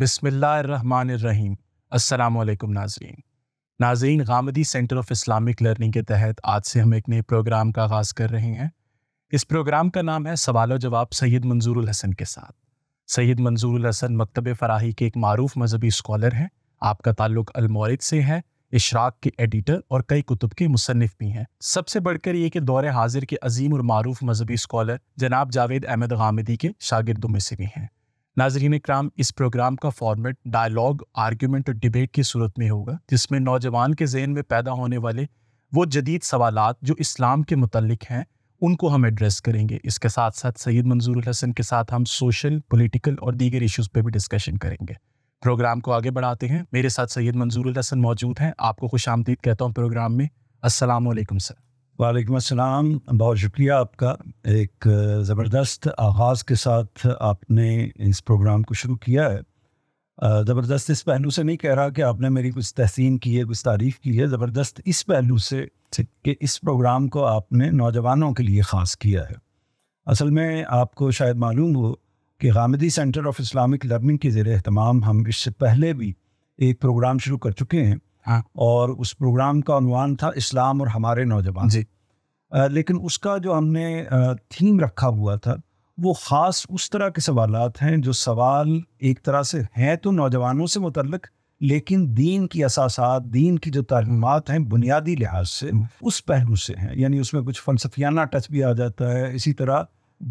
बिसमीम अल्लाम नाजरीन नाजरीन Ghamidi centre of Islamic learning के तहत आज से हम एक नए प्रोग्राम का आगाज़ कर रहे हैं इस प्रोग्राम का नाम है सवाल जवाब सैयद मंजूरुल हसन के साथ सैयद मंजूरुल हसन मकतब फ़राही के एक मरूफ मजहबी स्कॉलर हैं आपका ताल्लुक अलमौरद से है इशराक के एडिटर और कई कुतुब के मुसनफ़ भी हैं सबसे बढ़कर ये कि दौरे हाजिर के अजीम और मरूफ मजहबी स्कॉलर जनाब जावेद अहमद गामदी के शागिदों में से भी हैं नाजरीन कराम इस प्रोग्राम का फॉर्मेट डायलॉग आर्ग्यूमेंट और डिबेट की सूरत में होगा जिसमें नौजवान के जहन में पैदा होने वाले वो जदीद सवाल जो इस्लाम के मतलब हैं उनको हम एड्रेस करेंगे इसके साथ साथ सैयद मंजूर हसन के साथ हम सोशल पोलिटिकल और दीगर इशूज़ पर भी डिस्कशन करेंगे प्रोग्राम को आगे बढ़ाते हैं मेरे साथ सैयद मंजूर हसन मौजूद हैं आपको खुश आमदीद कहता हूँ प्रोग्राम में असलम सर वालेकुम अस्सलाम बहुत शुक्रिया आपका एक ज़बरदस्त आगाज़ के साथ आपने इस प्रोग्राम को शुरू किया है ज़बरदस्त इस पहलू से नहीं कह रहा कि आपने मेरी कुछ तहसीन की है कुछ तारीफ़ की है ज़बरदस्त इस पहलू से कि इस प्रोग्राम को आपने नौजवानों के लिए ख़ास किया है असल में आपको शायद मालूम हो कि Ghamidi centre of Islamic learning के ज़ेर अहतमाम हम इससे पहले भी एक प्रोग्राम शुरू कर चुके हैं हाँ। और उस प्रोग्राम का अनुमान था इस्लाम और हमारे नौजवान जी आ, लेकिन उसका जो हमने थीम रखा हुआ था वो ख़ास उस तरह के सवाल हैं जो सवाल एक तरह से हैं तो नौजवानों से मुतलक लेकिन दीन की असासात दीन की जो तलीमत हैं बुनियादी लिहाज से हम्म। उस पहलू से हैं यानी उसमें कुछ फलसफियाना टच भी आ जाता है इसी तरह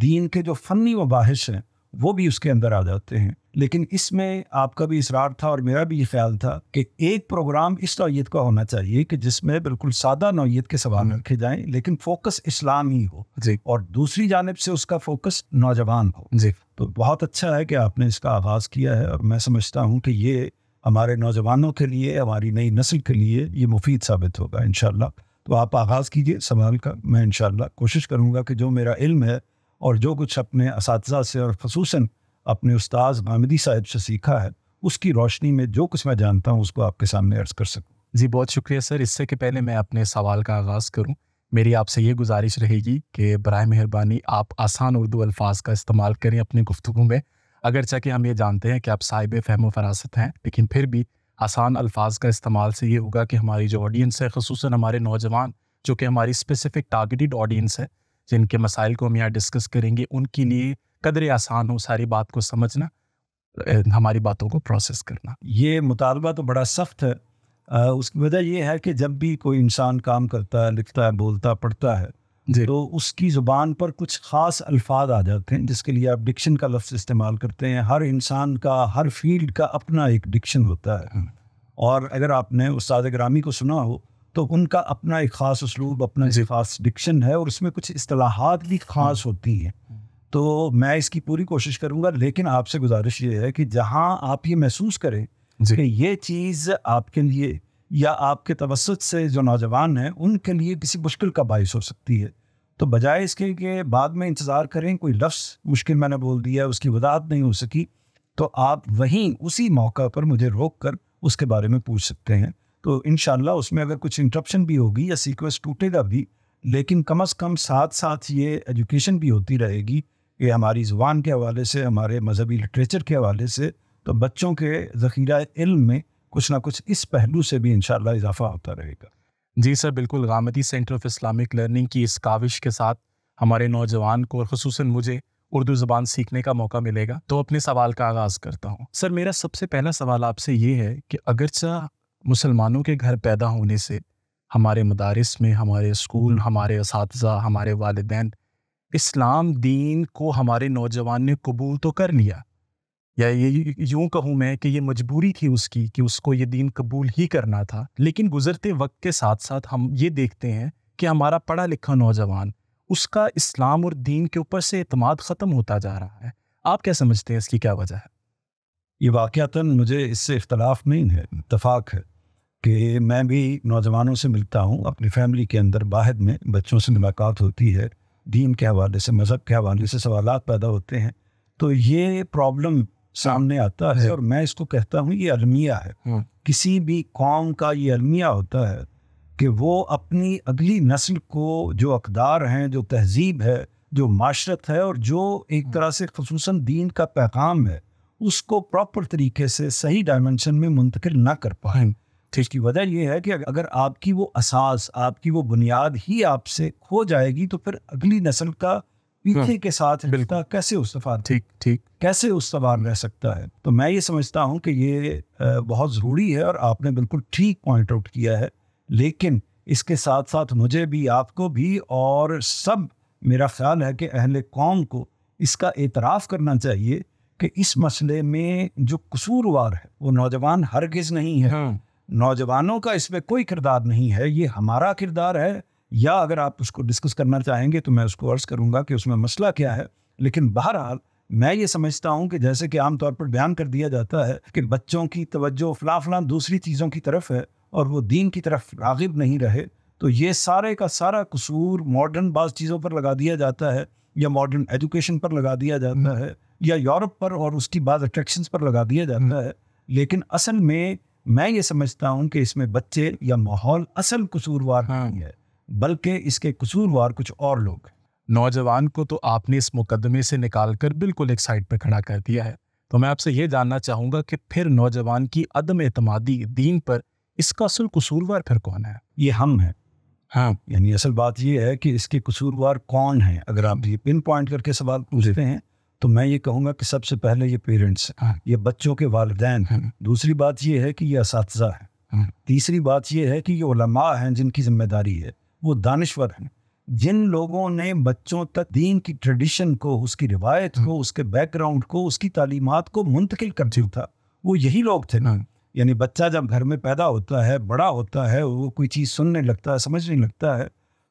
दीन के जो फ़नी वबाहश हैं वो भी उसके अंदर आ जाते हैं लेकिन इसमें आपका भी इसरार था और मेरा भी ये ख्याल था कि एक प्रोग्राम इस नौीयत का होना चाहिए कि जिसमें बिल्कुल सादा नौीयत के सवाल हम्म। रखे जाएं लेकिन फोकस इस्लाम ही हो जी और दूसरी जानब से उसका फोकस नौजवान हो जी तो बहुत अच्छा है कि आपने इसका आगाज़ किया है और मैं समझता हूँ कि ये हमारे नौजवानों के लिए हमारी नई नस्ल के लिए ये मुफीद साबित होगा इन तो आप आगाज़ कीजिए सवाल का मैं इन कोशिश करूँगा कि जो मेरा इल्म है और जो कुछ अपने इस से और खसूस अपने उस्ताद हामिदी साहब से सीखा है उसकी रोशनी में जो कुछ मैं जानता हूँ उसको आपके सामने अर्ज कर सकूँ जी बहुत शुक्रिया सर इससे कि पहले मैं अपने सवाल का आगाज़ करूँ मेरी आपसे ये गुजारिश रहेगी कि बर मेहरबानी आप आसान उर्दू अल्फाज का इस्तेमाल करें अपनी गुफ्तु में अगरचा कि हम ये जानते हैं कि आप साहिब फहमो फरासत हैं लेकिन फिर भी आसान अल्फाज का इस्तेमाल से ये होगा कि हमारी जो ऑडियंस है खसूस हमारे नौजवान जो कि हमारी स्पेसिफिक टारगेटेड ऑडियंस है जिनके मसाइल को हम यहाँ डिस्कस करेंगे उनके लिए कदरे आसान हो सारी बात को समझना हमारी बातों को प्रोसेस करना ये मुतालबा तो बड़ा सख्त है उसकी वजह यह है कि जब भी कोई इंसान काम करता है लिखता है बोलता पढ़ता है तो उसकी ज़ुबान पर कुछ ख़ास अल्फाज आ जाते हैं जिसके लिए आप डिक्शन का लफ्ज़ इस्तेमाल करते हैं हर इंसान का हर फील्ड का अपना एक डिक्शन होता है हाँ। और अगर आपने उस्ताद ग्रामी को सुना हो तो उनका अपना एक ख़ास उसलूब अपना एक ख़ास डिक्शन है और उसमें कुछ असलाहत भी ख़ास हाँ। होती हैं तो मैं इसकी पूरी कोशिश करूंगा लेकिन आपसे गुजारिश ये है कि जहां आप ये महसूस करें कि ये चीज़ आपके लिए या आपके तवसत से जो नौजवान हैं उनके लिए किसी मुश्किल का बायस हो सकती है तो बजाय इसके कि बाद में इंतज़ार करें कोई लफ्स मुश्किल मैंने बोल दिया उसकी वजाहत नहीं हो सकी तो आप वहीं उसी मौका पर मुझे रोक कर उसके बारे में पूछ सकते हैं तो इन उसमें अगर कुछ इंटरप्शन भी होगी या सीक्वेंस टूटेगा भी लेकिन कम अज़ कम साथ साथ ये एजुकेशन भी होती रहेगी ये हमारी ज़ुबान के हवाले से हमारे मजहबी लिटरेचर के हवाले से तो बच्चों के ज़ख़ीरा इल्म में कुछ ना कुछ इस पहलू से भी इन इजाफा होता रहेगा जी सर बिल्कुल Ghamidi centre of Islamic learning की इस काविश के साथ हमारे नौजवान को और खसूस मुझे उर्दू ज़बान सीखने का मौका मिलेगा तो अपने सवाल का आगाज़ करता हूँ सर मेरा सबसे पहला सवाल आपसे ये है कि अगरचा मुसलमानों के घर पैदा होने से हमारे मदारस में हमारे स्कूल हमारे इस हमारे वालदे इस्लाम दीन को हमारे नौजवान ने कबूल तो कर लिया या ये यूं कहूँ मैं कि ये मजबूरी थी उसकी कि उसको ये दीन कबूल ही करना था लेकिन गुजरते वक्त के साथ साथ हम ये देखते हैं कि हमारा पढ़ा लिखा नौजवान उसका इस्लाम और दीन के ऊपर से अतमाद ख़त्म होता जा रहा है आप क्या समझते हैं इसकी क्या वजह है ये वाक़ता मुझे इससे इख्तलाफ नहीं है इतफाक़ है कि मैं भी नौजवानों से मिलता हूँ अपनी फैमिली के अंदर बाहर में बच्चों से मुलाकात होती है दीन के हवाले से मज़हब के हवाले से सवाल पैदा होते हैं तो ये प्रॉब्लम सामने आता है और मैं इसको कहता हूँ ये अलमिया है हाँ। किसी भी कौम का ये अलमिया होता है कि वो अपनी अगली नस्ल को जो अकदार हैं जो तहजीब है जो माशरत है और जो एक हाँ। तरह से खसूस दीन का पैगाम है उसको प्रॉपर तरीके से सही डायमेंशन में मुंतकिल ना कर पाए हाँ। तो इसकी वजह यह है कि अगर आपकी वो असास आपकी वो बुनियाद ही आपसे खो जाएगी तो फिर अगली नस्ल का पीछे हाँ, के साथ रिश्ता कैसे उसवार ठीक ठीक कैसे उस रह सकता है तो मैं ये समझता हूँ कि ये बहुत ज़रूरी है और आपने बिल्कुल ठीक पॉइंट आउट किया है लेकिन इसके साथ साथ मुझे भी आपको भी और सब मेरा ख्याल है कि अहल कौम को इसका एतराफ़ करना चाहिए कि इस मसले में जो कसूरवार है वो नौजवान हरगिज़ नहीं है हाँ। नौजवानों का इसमें कोई किरदार नहीं है ये हमारा किरदार है या अगर आप उसको डिस्कस करना चाहेंगे तो मैं उसको अर्ज करूँगा कि उसमें मसला क्या है लेकिन बहरहाल मैं ये समझता हूँ कि जैसे कि आमतौर पर बयान कर दिया जाता है कि बच्चों की तवज्जो फला फला दूसरी चीज़ों की तरफ है और वो दीन की तरफ रागिब नहीं रहे तो ये सारे का सारा कसूर मॉडर्न बाज़ चीज़ों पर लगा दिया जाता है या मॉडर्न एजुकेशन पर लगा दिया जाता हम्म। है या यूरोप पर और उसकी बाज़ अट्रैक्शन पर लगा दिया जाता हम्म। है लेकिन असल में मैं ये समझता हूँ कि इसमें बच्चे या माहौल असल कसूरवार हाँ। नहीं है बल्कि इसके कसूरवार कुछ और लोग नौजवान को तो आपने इस मुकदमे से निकालकर बिल्कुल एक साइड पर खड़ा कर दिया है तो मैं आपसे ये जानना चाहूँगा कि फिर नौजवान की अदम एतमादी दीन पर इसका असल कसूरवार फिर कौन है ये हम हैं हाँ यानी असल बात ये है कि इसके कसूरवार कौन है अगर आप ये पिन पॉइंट करके सवाल पूछते हैं तो मैं ये कहूँगा कि सबसे पहले ये पेरेंट्स हैं हाँ। ये बच्चों के वालदेन हैं हाँ। दूसरी बात ये है कि ये इस हैं हाँ। तीसरी बात ये है कि ये उलमा हैं जिनकी जिम्मेदारी है वो दानश्वर हैं जिन लोगों ने बच्चों तक दीन की ट्रेडिशन को उसकी रिवायत को उसके बैकग्राउंड को उसकी तालीमत को मुंतकिल कर दिया था वो यही लोग थे ना यानी बच्चा जब घर में पैदा होता है बड़ा होता है वो कोई चीज़ सुनने लगता है समझने लगता है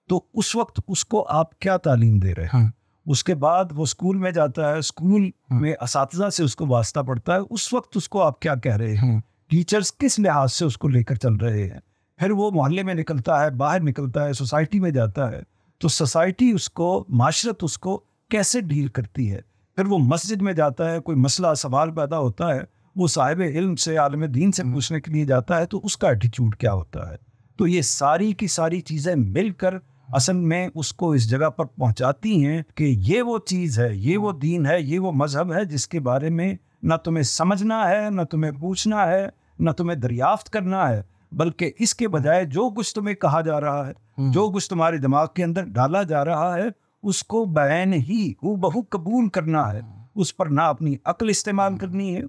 तो उस वक्त उसको आप क्या तालीम दे रहे हैं उसके बाद वो स्कूल में जाता है स्कूल हम्म। में इस से उसको वास्ता पड़ता है उस वक्त उसको आप क्या कह रहे हैं हम्म। टीचर्स किस लिहाज से उसको लेकर चल रहे हैं फिर वो मोहल्ले में निकलता है बाहर निकलता है सोसाइटी में जाता है तो सोसाइटी उसको माशरत उसको कैसे डील करती है फिर वो मस्जिद में जाता है कोई मसला सवाल पैदा होता है वो साहिब इल्म से आलम दीन से हम्म। पूछने के लिए जाता है तो उसका एटीट्यूड क्या होता है तो ये सारी की सारी चीज़ें मिलकर असल में उसको इस जगह पर पहुंचाती हैं कि ये वो चीज़ है ये वो दीन है ये वो मज़हब है जिसके बारे में ना तुम्हें समझना है ना तुम्हें पूछना है ना तुम्हें दरियाफ्त करना है बल्कि इसके बजाय जो कुछ तुम्हें कहा जा रहा है हम्म। जो कुछ तुम्हारे दिमाग के अंदर डाला जा रहा है उसको बैन ही वो बहु कबूल करना है हम्म। उस पर ना अपनी अकल इस्तेमाल हम्म। करनी है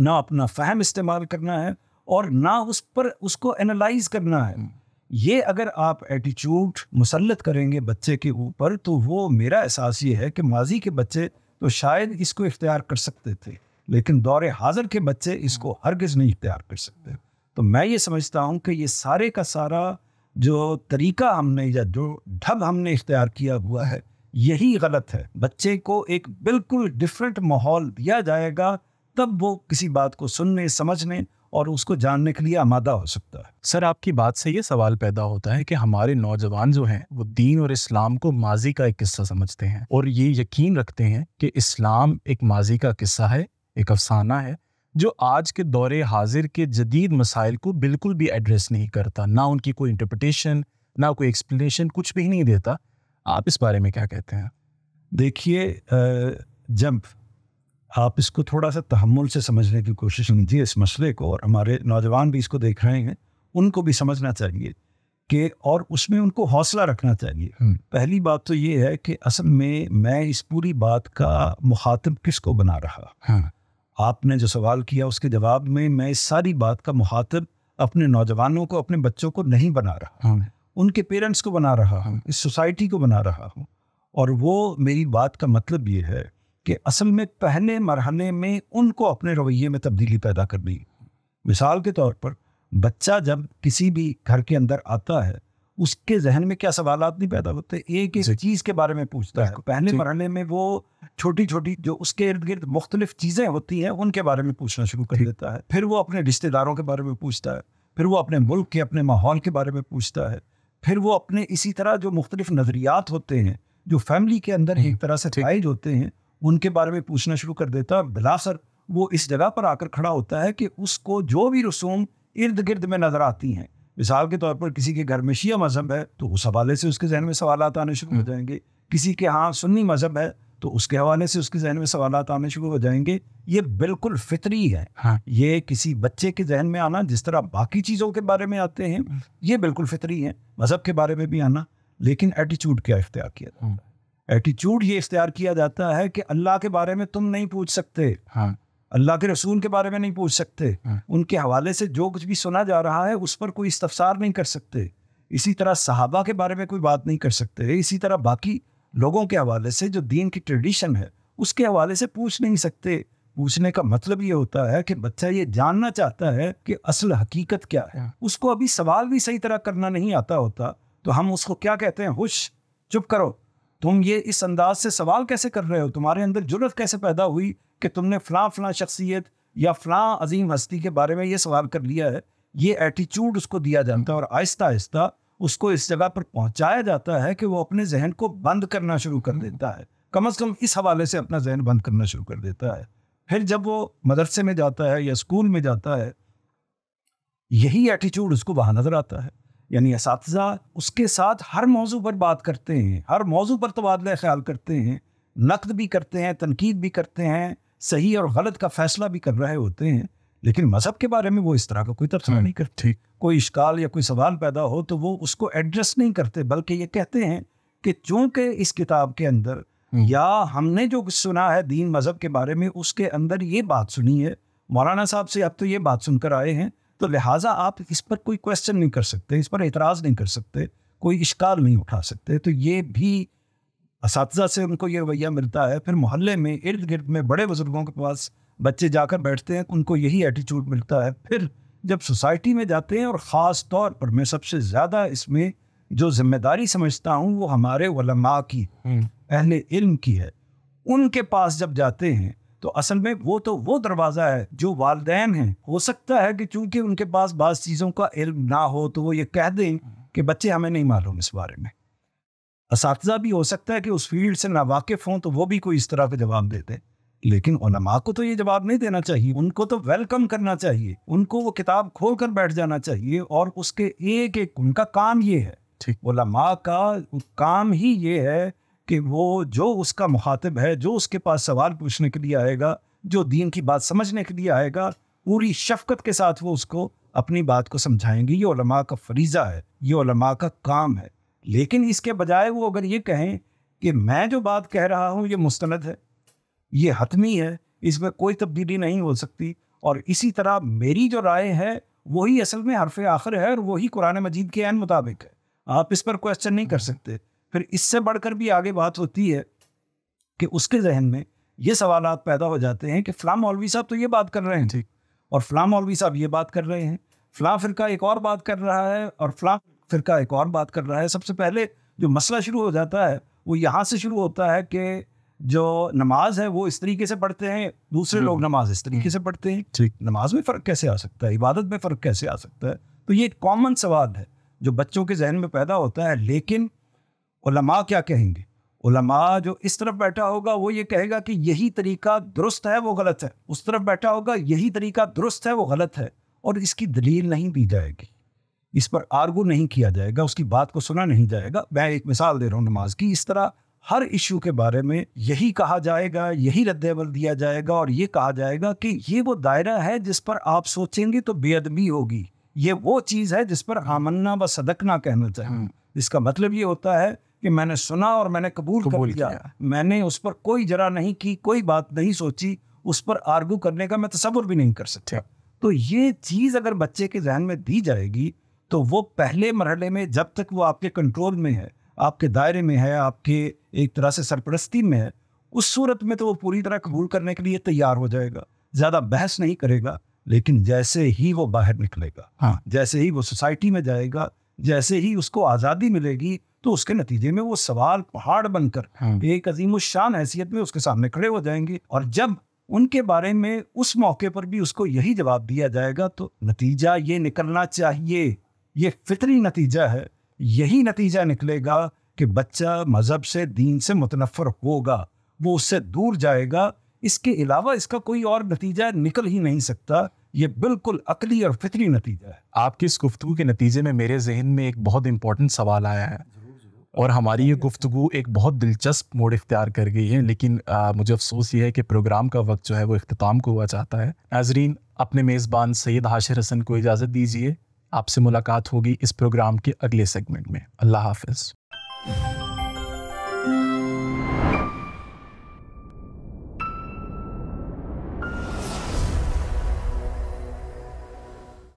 ना अपना फहम इस्तेमाल करना है और ना उस पर उसको एनालाइज करना है ये अगर आप एटीट्यूड मुसलत करेंगे बच्चे के ऊपर तो वो मेरा एहसास ये है कि माजी के बच्चे तो शायद इसको इख्तियार कर सकते थे लेकिन दौर हाजिर के बच्चे इसको हम्म। हरगज़ नहीं इख्तियार कर सकते तो मैं ये समझता हूँ कि ये सारे का सारा जो तरीका हमने या जो ढब हमने इख्तियार किया हुआ है यही गलत है बच्चे को एक बिल्कुल डिफरेंट माहौल दिया जाएगा तब वो किसी बात को सुनने समझने और उसको जानने के लिए आमादा हो सकता है सर आपकी बात से ये सवाल पैदा होता है कि हमारे नौजवान जो हैं वो दीन और इस्लाम को माजी का एक किस्सा समझते हैं और ये यकीन रखते हैं कि इस्लाम एक माजी का किस्सा है एक अफसाना है जो आज के दौरे हाजिर के जदीद मसाइल को बिल्कुल भी एड्रेस नहीं करता ना उनकी कोई इंटरप्रटेशन ना कोई एक्सप्लेनेशन कुछ भी नहीं देता आप इस बारे में क्या कहते हैं देखिए जंप आप इसको थोड़ा सा तहमुल से समझने की कोशिश कीजिए इस मसले को और हमारे नौजवान भी इसको देख रहे हैं उनको भी समझना चाहिए कि और उसमें उनको हौसला रखना चाहिए हम्म। पहली बात तो ये है कि असल में मैं इस पूरी बात का मुखातब किसको बना रहा हाँ। आपने जो सवाल किया उसके जवाब में मैं इस सारी बात का मुखातब अपने नौजवानों को अपने बच्चों को नहीं बना रहा हाँ। उनके पेरेंट्स को बना रहा हूँ हाँ। इस सोसाइटी को बना रहा हूँ और वो मेरी बात का मतलब ये है कि असल में पहले मरहले में उनको अपने रवैये में तब्दीली पैदा करनी मिसाल के तौर पर बच्चा जब किसी भी घर के अंदर आता है उसके जहन में क्या सवाल नहीं पैदा होते एक एक चीज़ के बारे में पूछता है पहले मरहले में वो छोटी छोटी जो उसके इर्द गिर्द मुख्तलिफ चीज़ें होती हैं उनके बारे में पूछना शुरू कर देता है फिर वो अपने रिश्तेदारों के बारे में पूछता है फिर वो अपने मुल्क के अपने माहौल के बारे में पूछता है फिर वो अपने इसी तरह जो मुख्तलिफ नज़रियात होते हैं जो फैमिली के अंदर एक हम्म। तरह से होते हैं उनके बारे में पूछना शुरू कर देता है बिला सर वो इस जगह पर आकर खड़ा होता है कि उसको जो भी रसूम इर्द गिर्द में नज़र आती हैं मिसाल के तौर पर किसी के घर में शिया मज़हब है तो उस हवाले से उसके जहन में सवाल आने शुरू हो हम्म। जाएंगे किसी के यहाँ सुन्नी मज़हब है तो उसके हवाले से उसके जहन में सवाल आने शुरू हो जाएंगे ये बिल्कुल फितरी है हाँ। ये किसी बच्चे के जहन में आना जिस तरह बाकी चीज़ों के बारे में आते हैं हम्म। ये बिल्कुल फितरी है मज़हब के बारे में भी आना लेकिन एटीट्यूड क्या इख्तियार किया जाता हम्म। है एटीट्यूड ये इख्तियार किया जाता है कि अल्लाह के बारे में तुम नहीं पूछ सकते हाँ अल्लाह के रसूल के बारे में नहीं पूछ सकते हाँ। उनके हवाले से जो कुछ भी सुना जा रहा है उस पर कोई इस्तफसार नहीं कर सकते इसी तरह सहाबा के बारे में कोई बात नहीं कर सकते इसी तरह बाकी लोगों के हवाले से जो दीन की ट्रेडिशन है उसके हवाले से पूछ नहीं सकते पूछने का मतलब ये होता है कि बच्चा ये जानना चाहता है कि असल हकीकत क्या है हाँ। उसको अभी सवाल भी सही तरह करना नहीं आता होता तो हम उसको क्या कहते हैं हुश चुप करो तुम ये इस अंदाज से सवाल कैसे कर रहे हो तुम्हारे अंदर ज़रूरत कैसे पैदा हुई कि तुमने फ़लाँ फ़लाँ शख्सियत या फ़लाँ अजीम हस्ती के बारे में ये सवाल कर लिया है ये एटीट्यूड उसको दिया जाता है और आहिस्ता आहिस्ता उसको इस जगह पर पहुंचाया जाता है कि वो अपने जहन को बंद करना शुरू कर देता है कम अज़ कम इस हवाले से अपना जहन बंद करना शुरू कर देता है फिर जब वो मदरसे में जाता है या स्कूल में जाता है यही एटीट्यूड उसको वहाँ नज़र आता है यानी इस उसके साथ हर मौजू पर बात करते हैं हर मौजू पर तबादला ख्याल करते हैं नकद भी करते हैं तनकीद भी करते हैं सही और गलत का फैसला भी कर रहे होते हैं लेकिन मज़हब के बारे में वो इस तरह का कोई तबसरा हम्म, नहीं करते कोई इश्काल या कोई सवाल पैदा हो तो वो उसको एड्रेस नहीं करते बल्कि ये कहते हैं कि चूँकि इस किताब के अंदर हम्म। या हमने जो सुना है दीन मज़हब के बारे में उसके अंदर ये बात सुनी है मौलाना साहब से अब तो ये बात सुनकर आए हैं तो लिहाजा आप इस पर कोई क्वेश्चन नहीं कर सकते इस पर एतराज़ नहीं कर सकते कोई इश्काल नहीं उठा सकते तो ये भी इस से उनको ये रवैया मिलता है फिर मोहल्ले में इर्द गिर्द में बड़े बुज़ुर्गों के पास बच्चे जाकर बैठते हैं उनको यही एटीट्यूड मिलता है फिर जब सोसाइटी में जाते हैं और ख़ास तौर पर मैं सबसे ज़्यादा इसमें जो जिम्मेदारी समझता हूँ वो हमारे वलमा की हम्म। अहल इल्म की है उनके पास जब जाते हैं तो असल में वो तो वो दरवाज़ा है जो वालदेन है हो सकता है कि चूंकि उनके पास बाज़ चीज़ों का इल्म ना हो तो वो ये कह दें कि बच्चे हमें नहीं मालूम इस बारे में इस भी हो सकता है कि उस फील्ड से नावाकिफ़ हों तो वो भी कोई इस तरह का जवाब दे लेकिन उलमा को तो ये जवाब नहीं देना चाहिए उनको तो वेलकम करना चाहिए उनको वो किताब खोल कर बैठ जाना चाहिए और उसके एक एक उनका काम ये है उलमा का काम ही ये है कि वो जो उसका मुखातिब है जो उसके पास सवाल पूछने के लिए आएगा जो दीन की बात समझने के लिए आएगा पूरी शफकत के साथ वो उसको अपनी बात को समझाएंगे ये ओलमा का फरीज़ा है ये ओलमा का काम है लेकिन इसके बजाय वो अगर ये कहें कि मैं जो बात कह रहा हूँ ये मुस्ंद है ये हतमी है इसमें कोई तब्दीली नहीं हो सकती और इसी तरह मेरी जो राय है वही असल में हरफ आखिर है और वही कुरान मजीद के आन मुताबिक है आप इस पर क्वेश्चन नहीं कर सकते फिर इससे बढ़कर भी आगे बात होती है कि उसके जहन में ये सवाल पैदा हो जाते हैं कि फ़लाम मौलवी साहब तो ये बात कर रहे हैं ठीक और फ़लाम मौलवी साहब ये बात कर रहे हैं फ़लाँ फ़िरका एक और बात कर रहा है और फ़लाँ फ़िरका एक और बात कर रहा है सबसे पहले जो मसला शुरू हो जाता है वो यहाँ से शुरू होता है कि जो नमाज है वो इस तरीके से पढ़ते हैं दूसरे लोग नमाज इस तरीके से हम्म। पढ़ते हैं ठीक नमाज में फ़र्क कैसे आ सकता है इबादत में फ़र्क कैसे आ सकता है तो ये एक कॉमन सवाल है जो बच्चों के जहन में पैदा होता है लेकिन उलमा क्या कहेंगे उलमा जो इस तरफ बैठा होगा वो ये कहेगा कि यही तरीका दुरुस्त है वो गलत है उस तरफ बैठा होगा यही तरीका दुरुस्त है वो गलत है और इसकी दलील नहीं दी जाएगी इस पर आर्गू नहीं किया जाएगा उसकी बात को सुना नहीं जाएगा मैं एक मिसाल दे रहा हूँ नमाज की इस तरह हर इशू के बारे में यही कहा जाएगा यही रद्दमल दिया जाएगा और ये कहा जाएगा कि ये वो दायरा है जिस पर आप सोचेंगे तो बेअदबी होगी ये वो चीज़ है जिस पर आमन्ना व सदकना कहना चाहिए हम्म। इसका मतलब ये होता है कि मैंने सुना और मैंने कबूल, कबूल कर लिया, किया मैंने उस पर कोई जरा नहीं की कोई बात नहीं सोची उस पर आर्गू करने का मैं तस्वुर भी नहीं कर सकता तो ये चीज़ अगर बच्चे के जहन में दी जाएगी तो वो पहले मरहले में जब तक वो आपके कंट्रोल में है आपके दायरे में है आपके एक तरह से सरपरस्ती में है उस सूरत में तो वो पूरी तरह कबूल करने के लिए तैयार हो जाएगा ज़्यादा बहस नहीं करेगा लेकिन जैसे ही वो बाहर निकलेगा हाँ जैसे ही वो सोसाइटी में जाएगा जैसे ही उसको आज़ादी मिलेगी तो उसके नतीजे में वो सवाल पहाड़ बनकर हाँ। एक अजीम शान हैसियत में उसके सामने खड़े हो जाएंगे और जब उनके बारे में उस मौके पर भी उसको यही जवाब दिया जाएगा तो नतीजा ये निकलना चाहिए ये फितरी नतीजा है यही नतीजा निकलेगा कि बच्चा मज़हब से दीन से मुतनफर होगा वो उससे दूर जाएगा इसके अलावा इसका कोई और नतीजा निकल ही नहीं सकता ये बिल्कुल अकली और फितरी नतीजा है आपकी इस गुफ्तु के नतीजे में मेरे जहन में एक बहुत इंपॉर्टेंट सवाल आया है और हमारी ये गुफ्तु एक बहुत दिलचस्प मोड़ इख्तियार कर गई है लेकिन आ, मुझे अफसोस ये है कि प्रोग्राम का वक्त जो है वो अख्ताम को हुआ चाहता है नाजरीन अपने मेज़बान सैद हाशिर हसन को इजाज़त दीजिए आपसे मुलाकात होगी इस प्रोग्राम के अगले सेगमेंट में अल्लाह हाफिज़